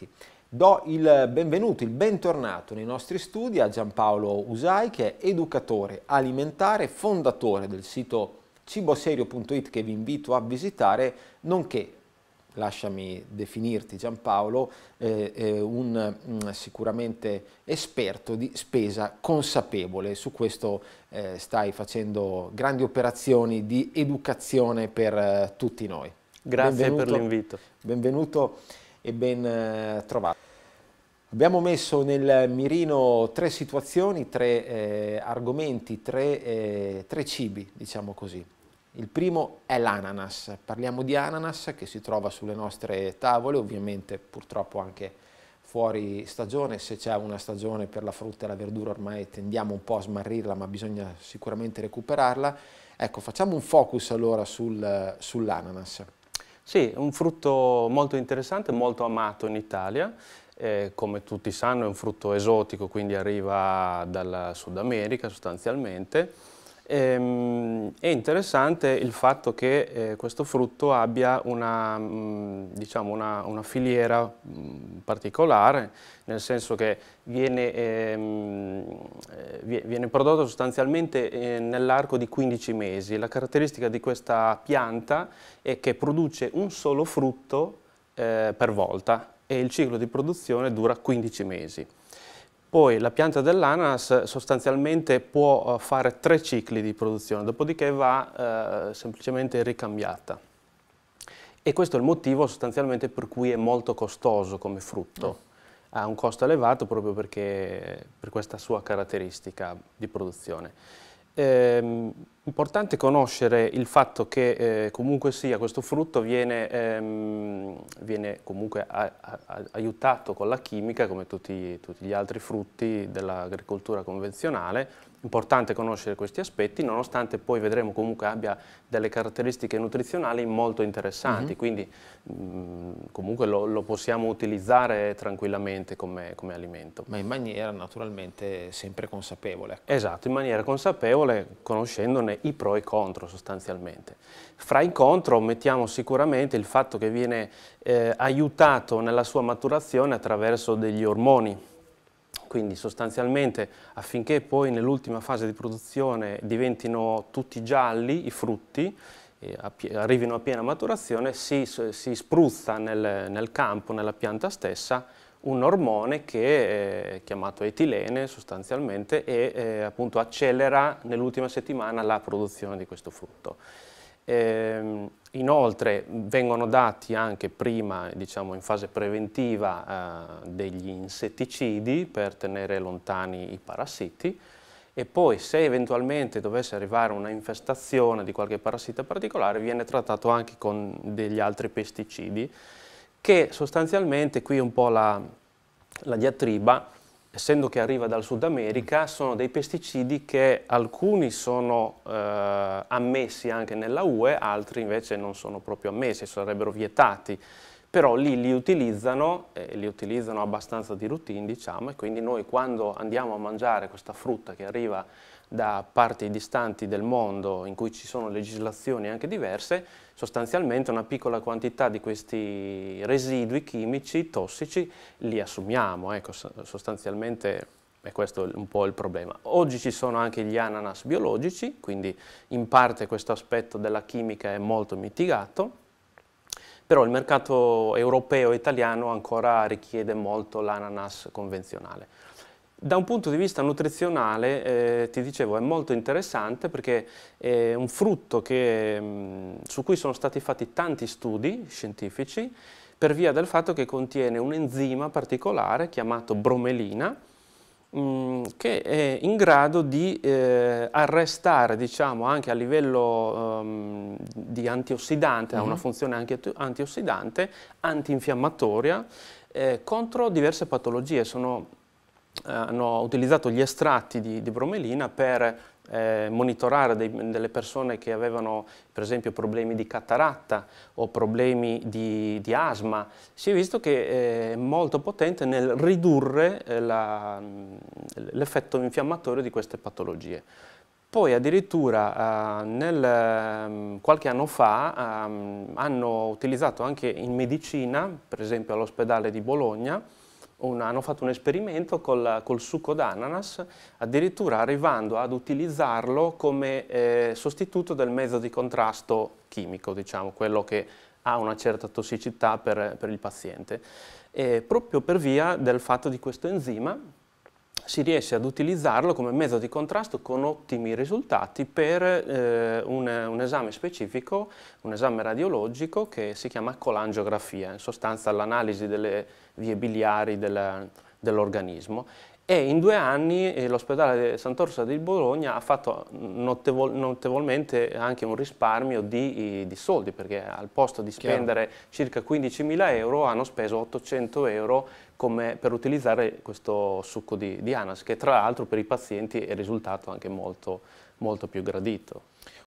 Scarpati. Do il benvenuto, il bentornato nei nostri studi a Giampaolo Usai che è educatore alimentare, fondatore del sito ciboserio.it che vi invito a visitare, nonché lasciami definirti Giampaolo, eh, eh, un mh, mm, sicuramente esperto di spesa consapevole. Su questo eh, stai facendo grandi operazioni di educazione per eh, tutti noi. Grazie benvenuto, per l'invito. Benvenuto e ben eh, trovato. Abbiamo messo nel mirino tre situazioni, tre eh, argomenti, tre, eh, tre cibi, diciamo così. Il primo è l'ananas, parliamo di ananas che si trova sulle nostre tavole, ovviamente purtroppo anche fuori stagione, se c'è una stagione per la frutta e la verdura ormai tendiamo un po' a smarrirla ma bisogna sicuramente recuperarla. Ecco, facciamo un focus allora sul, eh, sull'ananas. Sì, è un frutto molto interessante, molto amato in Italia. Eh, come tutti sanno è un frutto esotico, quindi arriva dal Sud America sostanzialmente Ehm, è interessante il fatto che eh, questo frutto abbia una, mh, mm, diciamo una, una filiera mh, mm, particolare, nel senso che viene, ehm, eh, viene prodotto sostanzialmente eh, nell'arco di 15 mesi. La caratteristica di questa pianta è che produce un solo frutto eh, per volta e il ciclo di produzione dura 15 mesi. Poi la pianta dell'ananas sostanzialmente può eh, fare tre cicli di produzione, dopodiché va eh, semplicemente ricambiata. E questo è il motivo sostanzialmente per cui è molto costoso come frutto. Mm. Ha un costo elevato proprio perché, per questa sua caratteristica di produzione. Ehm, Importante conoscere il fatto che eh, comunque sia questo frutto viene, ehm, viene comunque a, a, aiutato con la chimica come tutti, tutti gli altri frutti dell'agricoltura convenzionale. Importante conoscere questi aspetti nonostante poi vedremo comunque abbia delle caratteristiche nutrizionali molto interessanti, mhm. mm -hmm. quindi mh, comunque lo, lo, possiamo utilizzare tranquillamente come, come, alimento. Ma in maniera naturalmente sempre consapevole. Esatto, in maniera consapevole conoscendone discussione i pro e i contro sostanzialmente. Fra i contro mettiamo sicuramente il fatto che viene eh, aiutato nella sua maturazione attraverso degli ormoni, quindi sostanzialmente affinché poi nell'ultima fase di produzione diventino tutti gialli i frutti, arrivino a piena maturazione, si, si spruzza nel, nel campo, nella pianta stessa un ormone che è eh, chiamato etilene sostanzialmente e eh, appunto accelera nell'ultima settimana la produzione di questo frutto. Ehm, inoltre vengono dati anche prima, diciamo in fase preventiva, eh, degli insetticidi per tenere lontani i parassiti e poi se eventualmente dovesse arrivare una infestazione di qualche parassita particolare viene trattato anche con degli altri pesticidi che sostanzialmente qui un po' la, la diatriba, essendo che arriva dal Sud America, sono dei pesticidi che alcuni sono eh, ammessi anche nella UE, altri invece non sono proprio ammessi, sarebbero vietati. Però lì li utilizzano, eh, li utilizzano abbastanza di routine, diciamo, e quindi noi quando andiamo a mangiare questa frutta che arriva da parti distanti del mondo in cui ci sono legislazioni anche diverse, sostanzialmente una piccola quantità di questi residui chimici tossici li assumiamo, ecco, sostanzialmente è questo un po' il problema. Oggi ci sono anche gli ananas biologici, quindi in parte questo aspetto della chimica è molto mitigato, però il mercato europeo e italiano ancora richiede molto l'ananas convenzionale. Da un punto di vista nutrizionale, eh, ti dicevo, è molto interessante perché è un frutto che, mm, su cui sono stati fatti tanti studi scientifici per via del fatto che contiene un enzima particolare chiamato bromelina mh, mm, che è in grado di eh, arrestare, diciamo, anche a livello um, di antiossidante, mm -hmm. ha una mhm. funzione anche antiossidante, antinfiammatoria, eh, contro diverse patologie. Sono eh, hanno utilizzato gli estratti di, di bromelina per eh, monitorare dei, delle persone che avevano per esempio problemi di cataratta o problemi di, di asma, si è visto che eh, è molto potente nel ridurre eh, l'effetto infiammatorio di queste patologie. Poi addirittura eh, nel, qualche anno fa eh, hanno utilizzato anche in medicina, per esempio all'ospedale di Bologna, un, hanno fatto un esperimento col, col succo d'ananas, addirittura arrivando ad utilizzarlo come eh, sostituto del mezzo di contrasto chimico, diciamo, quello che ha una certa tossicità per, per il paziente, eh, proprio per via del fatto di questo enzima si riesce ad utilizzarlo come mezzo di contrasto con ottimi risultati per eh, un, un, esame specifico, un esame radiologico che si chiama colangiografia, in sostanza l'analisi delle vie biliari dell'organismo e in due anni eh, l'ospedale Sant'Orsa di Bologna ha fatto notevol notevolmente anche un risparmio di, eh, di, soldi perché al posto di spendere Chiaro. circa 15.000 euro hanno speso 800 euro come, per utilizzare questo succo di, di anas che tra l'altro per i pazienti è risultato anche molto, molto più gradito.